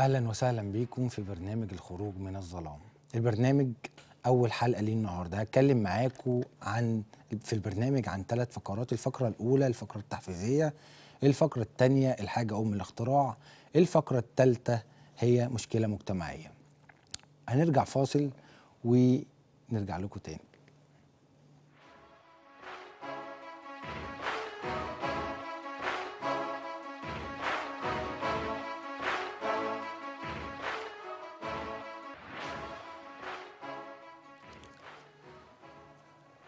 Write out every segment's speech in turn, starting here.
اهلا وسهلا بيكم في برنامج الخروج من الظلام البرنامج اول حلقه ليه النهارده هتكلم معاكم عن في البرنامج عن ثلاث فقرات الفقره الاولى الفقره التحفيزيه الفقره الثانيه الحاجه ام الاختراع الفقره الثالثه هي مشكله مجتمعيه هنرجع فاصل ونرجع لكم تاني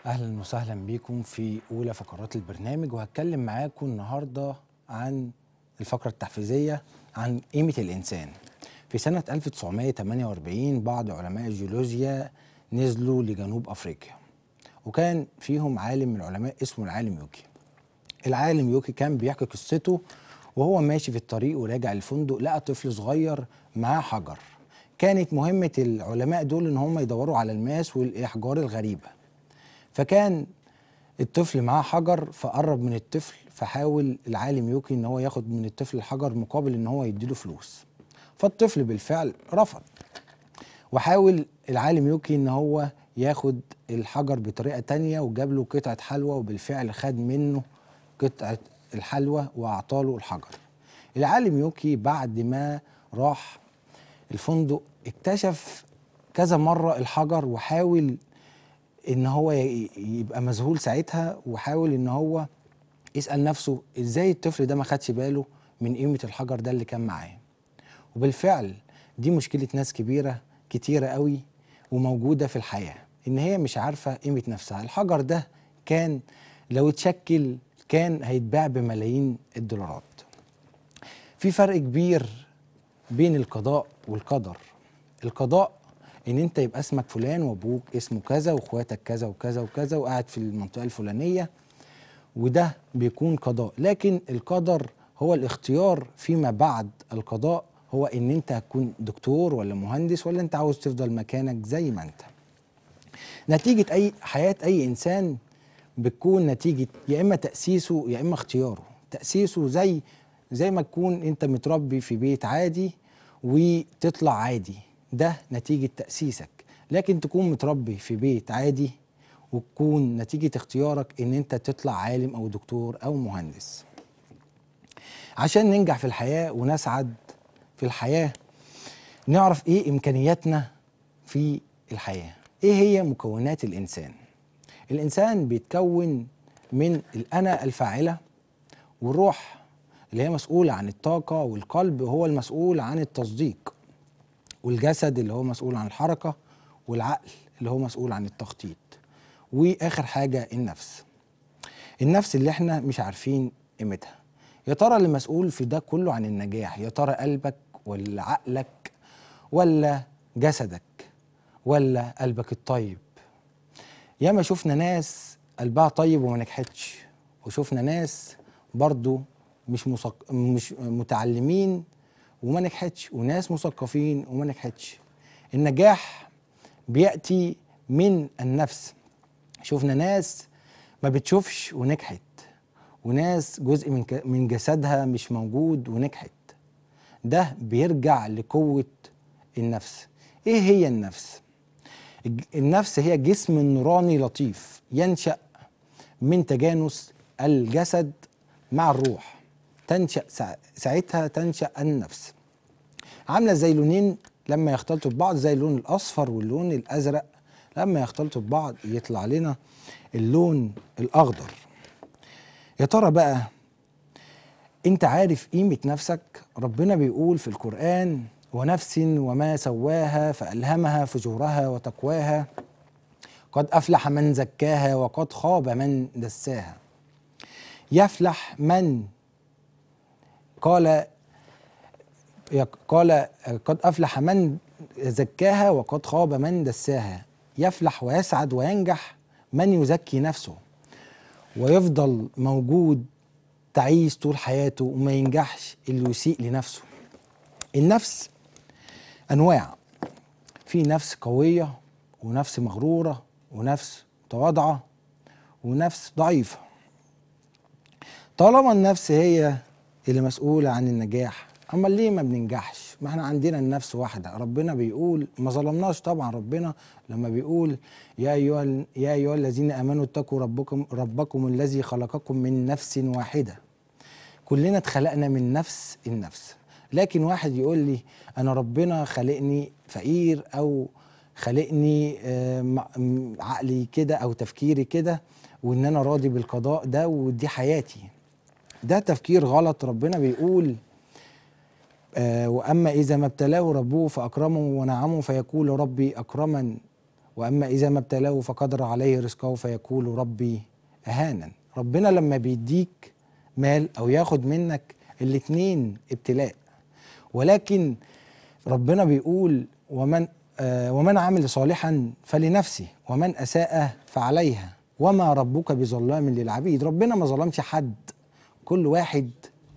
اهلا وسهلا بيكم في اولى فقرات البرنامج وهتكلم معاكم النهارده عن الفقره التحفيزيه عن قيمه الانسان. في سنه 1948 بعض علماء الجيولوجيا نزلوا لجنوب افريقيا وكان فيهم عالم من العلماء اسمه العالم يوكي. العالم يوكي كان بيحكي قصته وهو ماشي في الطريق وراجع الفندق لقى طفل صغير معاه حجر. كانت مهمه العلماء دول ان هم يدوروا على الماس والاحجار الغريبه. فكان الطفل معاه حجر فقرب من الطفل فحاول العالم يوكي ان هو ياخد من الطفل الحجر مقابل ان هو يديله فلوس فالطفل بالفعل رفض وحاول العالم يوكي ان هو ياخد الحجر بطريقه تانية وجاب له قطعه حلوى وبالفعل خد منه قطعه الحلوى واعطاله الحجر العالم يوكي بعد ما راح الفندق اكتشف كذا مره الحجر وحاول ان هو يبقى مذهول ساعتها وحاول ان هو يسال نفسه ازاي الطفل ده ما خدش باله من قيمه الحجر ده اللي كان معاه وبالفعل دي مشكله ناس كبيره كتيره قوي وموجوده في الحياه ان هي مش عارفه قيمه نفسها الحجر ده كان لو اتشكل كان هيتباع بملايين الدولارات في فرق كبير بين القضاء والقدر القضاء ان انت يبقى اسمك فلان وابوك اسمه كذا واخواتك كذا وكذا وكذا وقاعد في المنطقه الفلانيه وده بيكون قضاء لكن القدر هو الاختيار فيما بعد القضاء هو ان انت هتكون دكتور ولا مهندس ولا انت عاوز تفضل مكانك زي ما انت نتيجه اي حياه اي انسان بتكون نتيجه يا اما تاسيسه يا اما اختياره تاسيسه زي زي ما تكون انت متربي في بيت عادي وتطلع عادي ده نتيجه تاسيسك لكن تكون متربي في بيت عادي وتكون نتيجه اختيارك ان انت تطلع عالم او دكتور او مهندس عشان ننجح في الحياه ونسعد في الحياه نعرف ايه امكانياتنا في الحياه ايه هي مكونات الانسان الانسان بيتكون من الانا الفاعله والروح اللي هي مسؤوله عن الطاقه والقلب هو المسؤول عن التصديق والجسد اللي هو مسؤول عن الحركه والعقل اللي هو مسؤول عن التخطيط واخر حاجه النفس النفس اللي احنا مش عارفين قيمتها يا ترى اللي مسؤول في ده كله عن النجاح يا ترى قلبك ولا عقلك ولا جسدك ولا قلبك الطيب ياما شفنا ناس قلبها طيب وما نجحتش وشفنا ناس برضو مش مش متعلمين وما نجحتش وناس مثقفين وما نجحتش النجاح بياتي من النفس شفنا ناس ما بتشوفش ونجحت وناس جزء من من جسدها مش موجود ونجحت ده بيرجع لقوه النفس ايه هي النفس النفس هي جسم نوراني لطيف ينشا من تجانس الجسد مع الروح تنشأ ساعتها تنشأ النفس عاملة زي لونين لما يختلطوا ببعض زي اللون الأصفر واللون الأزرق لما يختلطوا ببعض يطلع لنا اللون الأخضر يا ترى بقى انت عارف قيمة نفسك ربنا بيقول في القرآن ونفس وما سواها فألهمها فجورها وتقواها قد أفلح من زكاها وقد خاب من دساها يفلح من قال قال قد أفلح من زكاها وقد خاب من دساها يفلح ويسعد وينجح من يزكي نفسه ويفضل موجود تعيس طول حياته وما ينجحش اللي يسيء لنفسه النفس أنواع في نفس قوية ونفس مغرورة ونفس متواضعة ونفس ضعيفة طالما النفس هي اللي مسؤول عن النجاح اما ليه ما بننجحش ما احنا عندنا النفس واحده ربنا بيقول ما ظلمناش طبعا ربنا لما بيقول يا ايها يا ايها الذين امنوا اتقوا ربكم ربكم الذي خلقكم من نفس واحده كلنا اتخلقنا من نفس النفس لكن واحد يقول لي انا ربنا خلقني فقير او خلقني آه، عقلي كده او تفكيري كده وان انا راضي بالقضاء ده ودي حياتي ده تفكير غلط ربنا بيقول آه واما اذا ما ابتلاه ربه فاكرمه ونعمه فيقول ربي اكرمن واما اذا ما ابتلاه فقدر عليه رزقه فيقول ربي اهانا ربنا لما بيديك مال او ياخد منك الاتنين ابتلاء ولكن ربنا بيقول ومن آه ومن عمل صالحا فلنفسه ومن اساء فعليها وما ربك بظلام للعبيد ربنا ما ظلمش حد كل واحد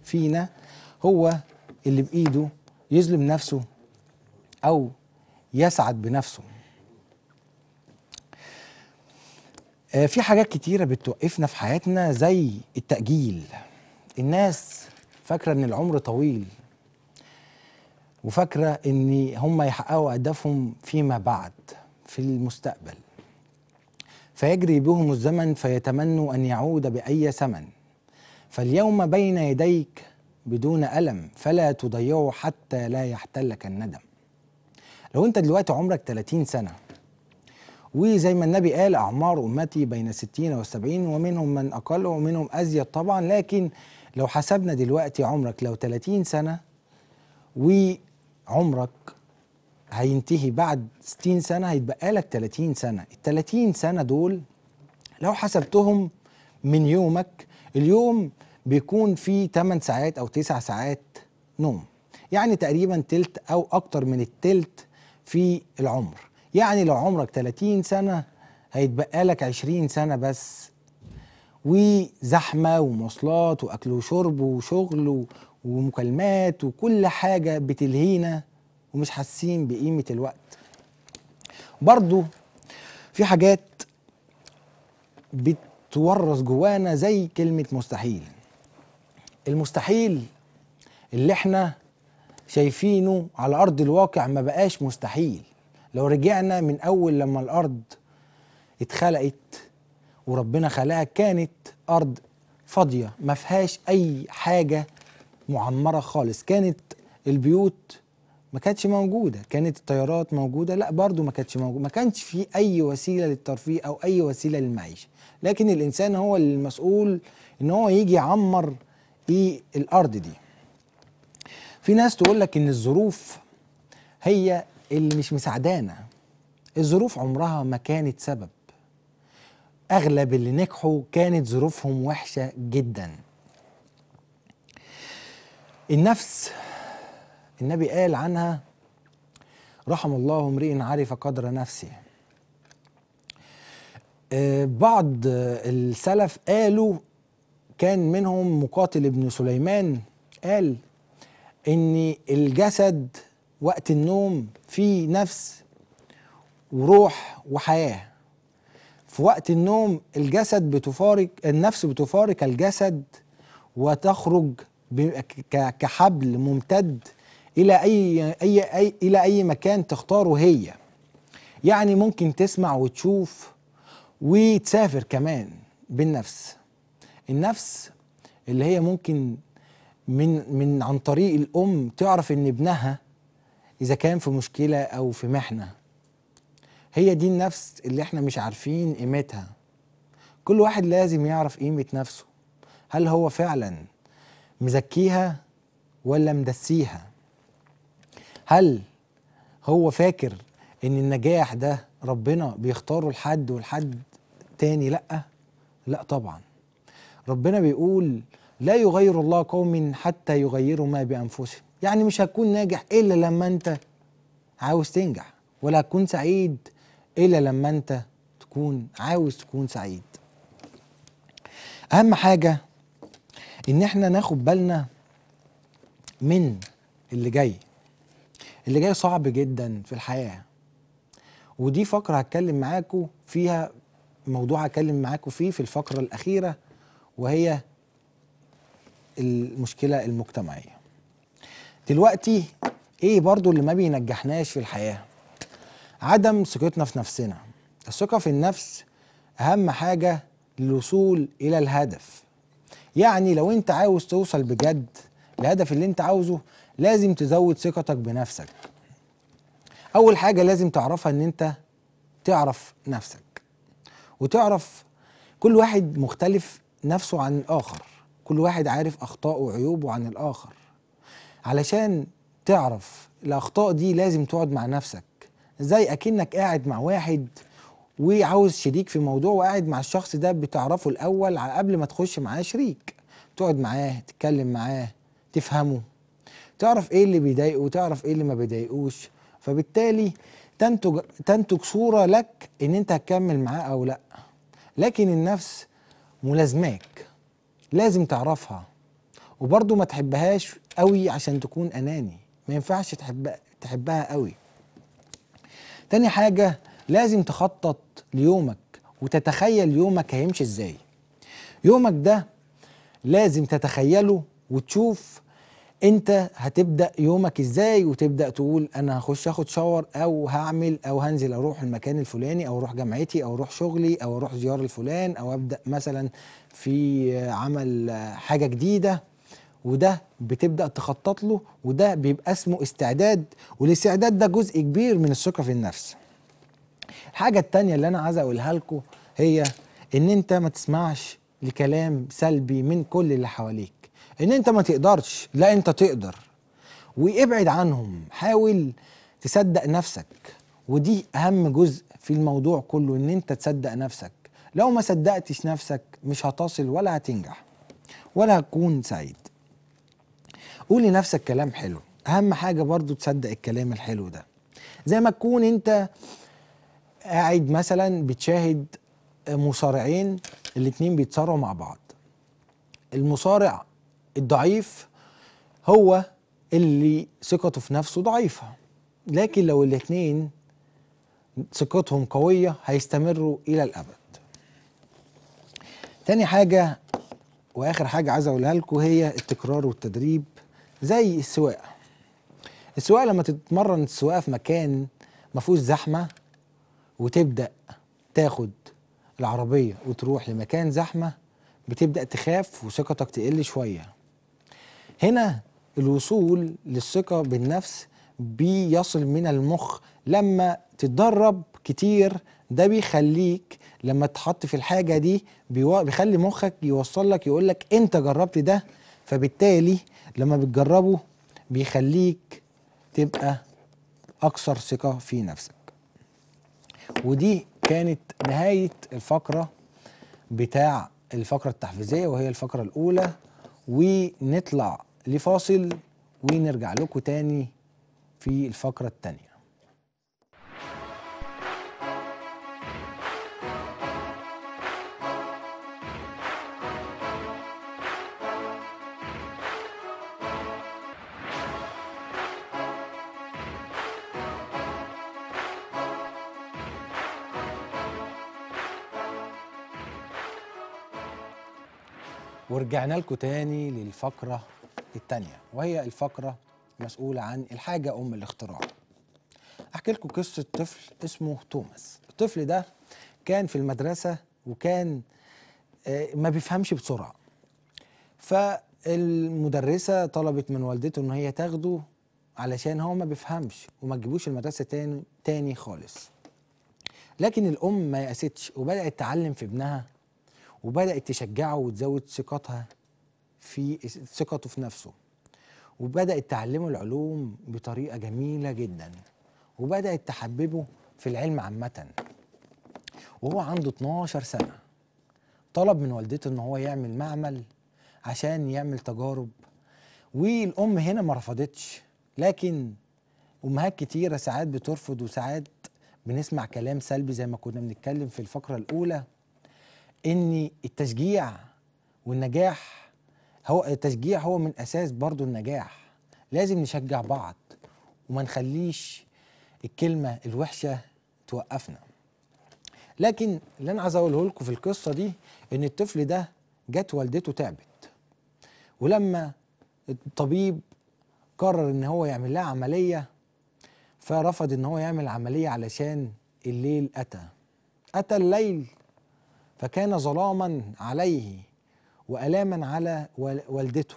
فينا هو اللي بايده يظلم نفسه او يسعد بنفسه آه، في حاجات كتيرة بتوقفنا في حياتنا زي التأجيل الناس فاكرة ان العمر طويل وفاكرة ان هم يحققوا أهدافهم فيما بعد في المستقبل فيجري بهم الزمن فيتمنوا أن يعود بأي ثمن فاليوم بين يديك بدون ألم فلا تضيعه حتى لا يحتلك الندم لو أنت دلوقتي عمرك 30 سنة وزي ما النبي قال أعمار أمتي بين 60 و 70 ومنهم من أقل ومنهم أزيد طبعا لكن لو حسبنا دلوقتي عمرك لو 30 سنة وعمرك هينتهي بعد 60 سنة هيتبقى لك 30 سنة ال 30 سنة دول لو حسبتهم من يومك اليوم بيكون في 8 ساعات او 9 ساعات نوم يعني تقريبا تلت او اكتر من التلت في العمر يعني لو عمرك 30 سنه هيتبقى لك 20 سنه بس وزحمه ومواصلات واكل وشرب وشغل ومكالمات وكل حاجه بتلهينا ومش حاسين بقيمه الوقت برضو في حاجات بتورث جوانا زي كلمه مستحيل المستحيل اللي احنا شايفينه على ارض الواقع ما بقاش مستحيل لو رجعنا من اول لما الارض اتخلقت وربنا خلقها كانت ارض فاضيه ما فيهاش اي حاجه معمره خالص كانت البيوت ما كانتش موجوده كانت الطيارات موجوده لا برضو ما كانتش موجوده ما كانش في اي وسيله للترفيه او اي وسيله للمعيشه لكن الانسان هو المسؤول ان هو يجي يعمر في الارض دي في ناس تقول لك ان الظروف هي اللي مش مساعدانا الظروف عمرها ما كانت سبب اغلب اللي نجحوا كانت ظروفهم وحشه جدا النفس النبي قال عنها رحم الله امرئ عرف قدر نفسه آه، بعض السلف قالوا كان منهم مقاتل ابن سليمان قال ان الجسد وقت النوم فيه نفس وروح وحياه في وقت النوم الجسد بتفارق النفس بتفارق الجسد وتخرج كحبل ممتد الى اي اي اي الى اي مكان تختاره هي يعني ممكن تسمع وتشوف وتسافر كمان بالنفس النفس اللي هي ممكن من من عن طريق الام تعرف ان ابنها اذا كان في مشكله او في محنه هي دي النفس اللي احنا مش عارفين قيمتها كل واحد لازم يعرف قيمه نفسه هل هو فعلا مزكيها ولا مدسيها هل هو فاكر ان النجاح ده ربنا بيختاره لحد والحد تاني لا لا طبعا ربنا بيقول لا يغير الله قوم حتى يغيروا ما بانفسهم يعني مش هتكون ناجح الا لما انت عاوز تنجح ولا هتكون سعيد الا لما انت تكون عاوز تكون سعيد اهم حاجه ان احنا ناخد بالنا من اللي جاي اللي جاي صعب جدا في الحياه ودي فقره هتكلم معاكم فيها موضوع هتكلم معاكم فيه في الفقره الاخيره وهي المشكلة المجتمعية دلوقتي ايه برضو اللي ما بينجحناش في الحياة عدم ثقتنا في نفسنا الثقة في النفس اهم حاجة للوصول الى الهدف يعني لو انت عاوز توصل بجد الهدف اللي انت عاوزه لازم تزود ثقتك بنفسك اول حاجة لازم تعرفها ان انت تعرف نفسك وتعرف كل واحد مختلف نفسه عن الآخر كل واحد عارف أخطائه وعيوبه عن الآخر علشان تعرف الأخطاء دي لازم تقعد مع نفسك زي أكنك قاعد مع واحد وعاوز شريك في موضوع وقاعد مع الشخص ده بتعرفه الأول قبل ما تخش معاه شريك تقعد معاه تتكلم معاه تفهمه تعرف ايه اللي بيضايقه وتعرف ايه اللي ما بيضايقوش فبالتالي تنتج تنتج صوره لك ان انت هتكمل معاه او لا لكن النفس ملازماك لازم تعرفها وبرضه ما تحبهاش قوي عشان تكون اناني ما ينفعش تحب تحبها قوي تاني حاجه لازم تخطط ليومك وتتخيل يومك هيمشي ازاي يومك ده لازم تتخيله وتشوف انت هتبدا يومك ازاي وتبدا تقول انا هخش اخد شاور او هعمل او هنزل اروح المكان الفلاني او اروح جامعتي او اروح شغلي او اروح زياره لفلان او ابدا مثلا في عمل حاجه جديده وده بتبدا تخطط له وده بيبقى اسمه استعداد والاستعداد ده جزء كبير من الثقه في النفس الحاجه الثانيه اللي انا عايز اقولها لكم هي ان انت ما تسمعش لكلام سلبي من كل اللي حواليك ان انت ما تقدرش لا انت تقدر وابعد عنهم حاول تصدق نفسك ودي اهم جزء في الموضوع كله ان انت تصدق نفسك لو ما صدقتش نفسك مش هتصل ولا هتنجح ولا هتكون سعيد قول لنفسك كلام حلو اهم حاجه برضو تصدق الكلام الحلو ده زي ما تكون انت قاعد مثلا بتشاهد مصارعين الاتنين بيتصارعوا مع بعض المصارع الضعيف هو اللي ثقته في نفسه ضعيفة لكن لو الاتنين ثقتهم قوية هيستمروا إلى الأبد تاني حاجة وآخر حاجة عايز أقولها لكم هي التكرار والتدريب زي السواقة السواقة لما تتمرن السواقة في مكان ما فيهوش زحمة وتبدأ تاخد العربية وتروح لمكان زحمة بتبدأ تخاف وثقتك تقل شوية هنا الوصول للثقة بالنفس بيصل من المخ لما تتدرب كتير ده بيخليك لما تحط في الحاجة دي بيخلي مخك يوصل لك يقول لك انت جربت ده فبالتالي لما بتجربه بيخليك تبقى أكثر ثقة في نفسك ودي كانت نهاية الفقرة بتاع الفقرة التحفيزية وهي الفقرة الأولى ونطلع لفاصل ونرجع لكم تاني في الفقرة التانية رجعنا لكم تاني للفقرة التانية وهي الفقرة مسؤولة عن الحاجة أم الاختراع أحكي لكم قصة طفل اسمه توماس الطفل ده كان في المدرسة وكان آه، ما بيفهمش بسرعة فالمدرسة طلبت من والدته إن هي تاخده علشان هو ما بيفهمش وما تجيبوش المدرسة تاني, تاني خالص لكن الأم ما يأستش وبدأت تعلم في ابنها وبدات تشجعه وتزود ثقتها في ثقته في نفسه وبدات تعلمه العلوم بطريقه جميله جدا وبدات تحببه في العلم عامه وهو عنده 12 سنه طلب من والدته ان هو يعمل معمل عشان يعمل تجارب والام هنا ما رفضتش لكن امهات كتيره ساعات بترفض وساعات بنسمع كلام سلبي زي ما كنا بنتكلم في الفقره الاولى ان التشجيع والنجاح هو التشجيع هو من اساس برضو النجاح لازم نشجع بعض وما نخليش الكلمه الوحشه توقفنا لكن اللي انا عايز اقوله لكم في القصه دي ان الطفل ده جت والدته تعبت ولما الطبيب قرر ان هو يعمل لها عمليه فرفض ان هو يعمل عمليه علشان الليل اتى اتى الليل فكان ظلاما عليه وألاما على والدته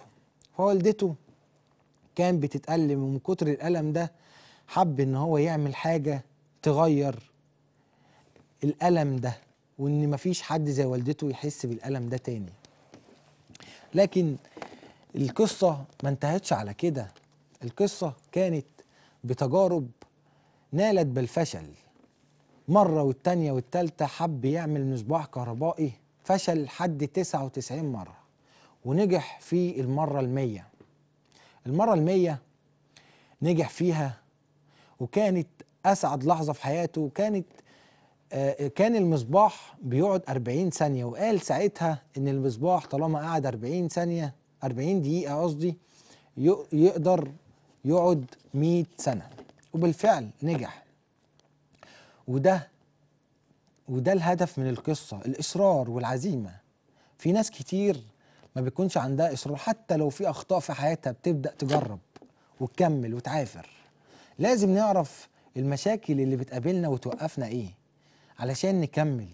فوالدته كان بتتألم ومن كتر الألم ده حب إن هو يعمل حاجة تغير الألم ده وإن مفيش حد زي والدته يحس بالألم ده تاني لكن القصة ما انتهتش على كده القصة كانت بتجارب نالت بالفشل مرة والتانية والتالتة حب يعمل مصباح كهربائي فشل لحد 99 مرة ونجح في المرة المية المرة المية نجح فيها وكانت أسعد لحظة في حياته وكانت آه، كان المصباح بيقعد 40 ثانية وقال ساعتها إن المصباح طالما قعد 40 ثانية 40 دقيقة قصدي يقدر يقعد 100 سنة وبالفعل نجح وده وده الهدف من القصة الإصرار والعزيمة في ناس كتير ما بيكونش عندها إصرار حتى لو في أخطاء في حياتها بتبدأ تجرب وتكمل وتعافر لازم نعرف المشاكل اللي بتقابلنا وتوقفنا إيه علشان نكمل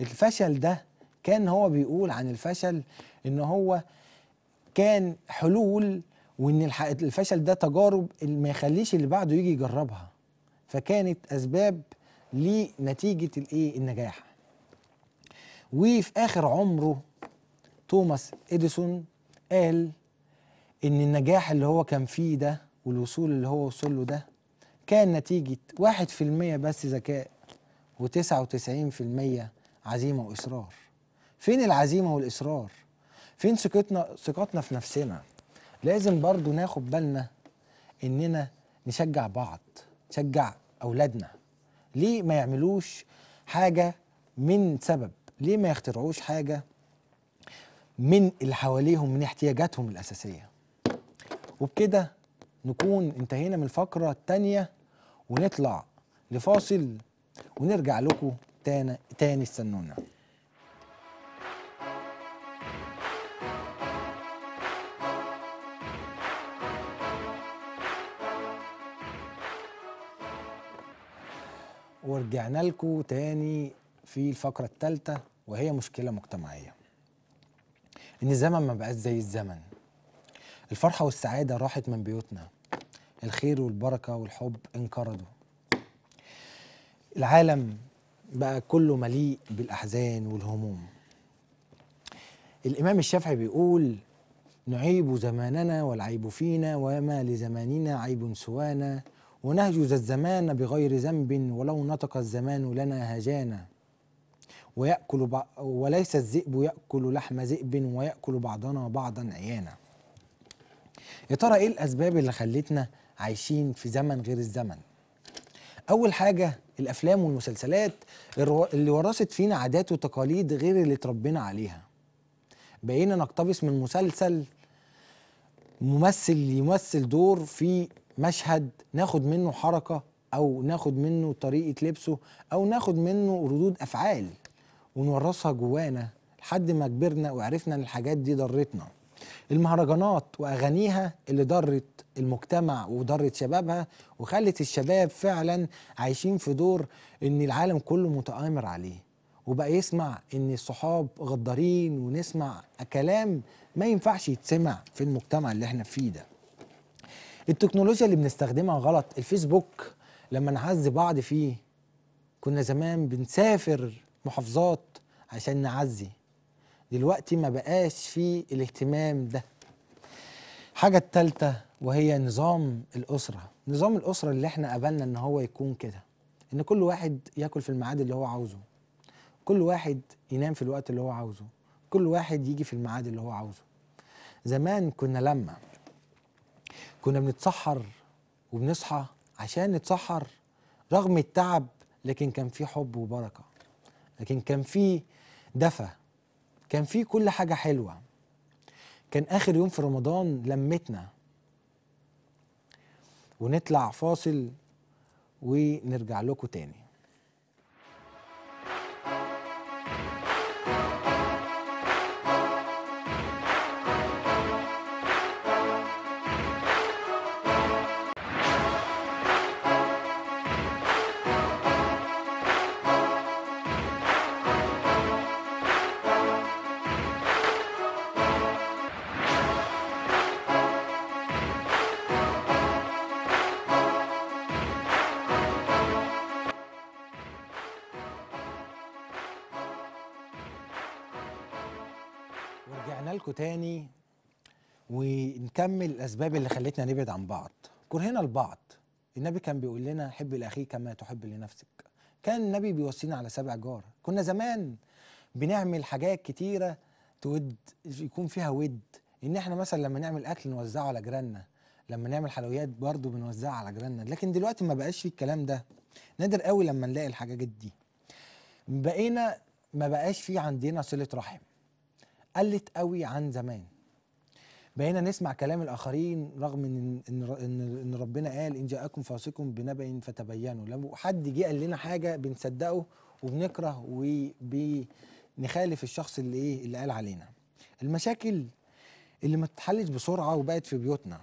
الفشل ده كان هو بيقول عن الفشل إن هو كان حلول وإن الفشل ده تجارب ما يخليش اللي بعده يجي يجربها فكانت أسباب لنتيجه الايه النجاح وفي اخر عمره توماس اديسون قال ان النجاح اللي هو كان فيه ده والوصول اللي هو وصل له ده كان نتيجه 1% بس ذكاء و99% عزيمه واصرار فين العزيمه والاصرار فين ثقتنا ثقتنا في نفسنا لازم برضو ناخد بالنا اننا نشجع بعض نشجع اولادنا ليه ما يعملوش حاجة من سبب ليه ما يخترعوش حاجة من اللي حواليهم من احتياجاتهم الأساسية وبكده نكون انتهينا من الفقرة التانية ونطلع لفاصل ونرجع لكم تاني تاني استنونا ورجعنا لكم تاني في الفقرة الثالثة وهي مشكلة مجتمعية إن الزمن ما بقاش زي الزمن الفرحة والسعادة راحت من بيوتنا الخير والبركة والحب انقرضوا العالم بقى كله مليء بالأحزان والهموم الإمام الشافعي بيقول نعيب زماننا والعيب فينا وما لزماننا عيب سوانا ونهجز الزمان بغير ذنب ولو نطق الزمان لنا هجانا ويأكل ب... وليس الذئب يأكل لحم ذئب ويأكل بعضنا بعضا عيانا يا ترى ايه الأسباب اللي خلتنا عايشين في زمن غير الزمن أول حاجة الأفلام والمسلسلات اللي ورثت فينا عادات وتقاليد غير اللي اتربينا عليها بقينا نقتبس من مسلسل ممثل يمثل دور في مشهد ناخد منه حركه او ناخد منه طريقه لبسه او ناخد منه ردود افعال ونورثها جوانا لحد ما كبرنا وعرفنا ان الحاجات دي ضرتنا المهرجانات واغانيها اللي ضرت المجتمع وضرت شبابها وخلت الشباب فعلا عايشين في دور ان العالم كله متآمر عليه وبقى يسمع ان الصحاب غدارين ونسمع كلام ما ينفعش يتسمع في المجتمع اللي احنا فيه ده التكنولوجيا اللي بنستخدمها غلط الفيسبوك لما نعزي بعض فيه كنا زمان بنسافر محافظات عشان نعزي دلوقتي ما بقاش فيه الاهتمام ده حاجة التالتة وهي نظام الأسرة نظام الأسرة اللي احنا قبلنا ان هو يكون كده ان كل واحد ياكل في الميعاد اللي هو عاوزه كل واحد ينام في الوقت اللي هو عاوزه كل واحد يجي في الميعاد اللي هو عاوزه زمان كنا لما كنا بنتسحر وبنصحى عشان نتسحر رغم التعب لكن كان في حب وبركه لكن كان في دفى كان في كل حاجه حلوه كان اخر يوم في رمضان لمتنا ونطلع فاصل ونرجع لكم تاني اهم الاسباب اللي خلتنا نبعد عن بعض كرهنا البعض النبي كان بيقول لنا حب لاخيك كما تحب لنفسك كان النبي بيوصينا على سبع جار كنا زمان بنعمل حاجات كتيره تود يكون فيها ود ان احنا مثلا لما نعمل اكل نوزعه على جيراننا لما نعمل حلويات برضه بنوزعها على جيراننا لكن دلوقتي ما بقاش في الكلام ده نادر قوي لما نلاقي الحاجات دي بقينا ما بقاش في عندنا صله رحم قلت قوي عن زمان بقينا نسمع كلام الاخرين رغم ان ان ان ربنا قال ان جاءكم فاسقكم بنبأ فتبينوا لو حد جه قال لنا حاجه بنصدقه وبنكره وبنخالف الشخص اللي ايه اللي قال علينا المشاكل اللي ما تتحلش بسرعه وبقت في بيوتنا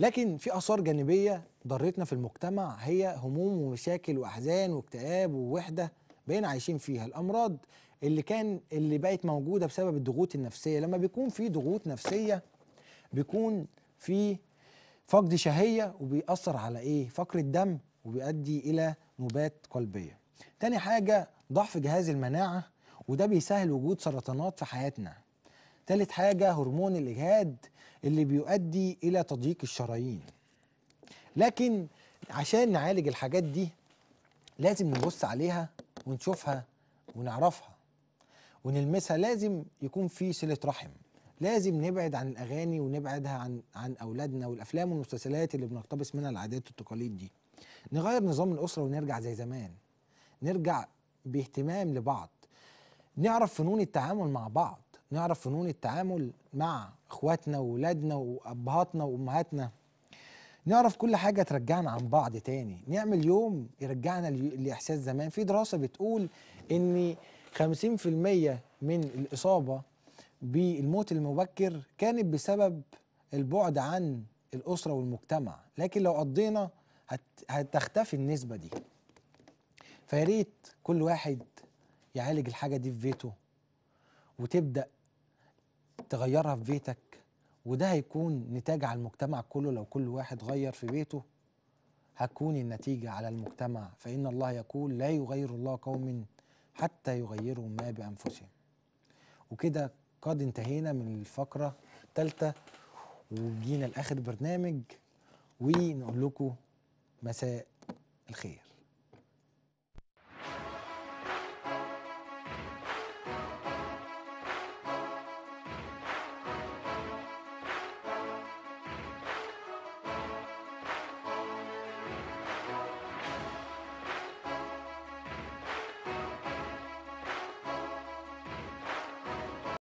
لكن في اثار جانبيه ضرتنا في المجتمع هي هموم ومشاكل واحزان واكتئاب ووحده بقينا عايشين فيها الامراض اللي كان اللي بقت موجوده بسبب الضغوط النفسيه لما بيكون في ضغوط نفسيه بيكون في فقد شهيه وبيأثر على ايه فقر الدم وبيؤدي الى نوبات قلبيه تاني حاجه ضعف جهاز المناعه وده بيسهل وجود سرطانات في حياتنا تالت حاجه هرمون الاجهاد اللي بيؤدي الى تضييق الشرايين لكن عشان نعالج الحاجات دي لازم نبص عليها ونشوفها ونعرفها ونلمسها لازم يكون في صله رحم لازم نبعد عن الاغاني ونبعدها عن عن اولادنا والافلام والمسلسلات اللي بنقتبس منها العادات والتقاليد دي نغير نظام الاسره ونرجع زي زمان نرجع باهتمام لبعض نعرف فنون التعامل مع بعض نعرف فنون التعامل مع اخواتنا واولادنا وابهاتنا وامهاتنا نعرف كل حاجه ترجعنا عن بعض تاني نعمل يوم يرجعنا لاحساس زمان في دراسه بتقول ان 50% من الإصابة بالموت المبكر كانت بسبب البعد عن الأسرة والمجتمع لكن لو قضينا هتختفي النسبة دي فياريت كل واحد يعالج الحاجة دي في بيته وتبدأ تغيرها في بيتك وده هيكون نتاج على المجتمع كله لو كل واحد غير في بيته هتكون النتيجة على المجتمع فإن الله يقول لا يغير الله قوم حتى يغيروا ما بأنفسهم وكده قد انتهينا من الفقرة الثالثة وجينا لآخر برنامج ونقول لكم مساء الخير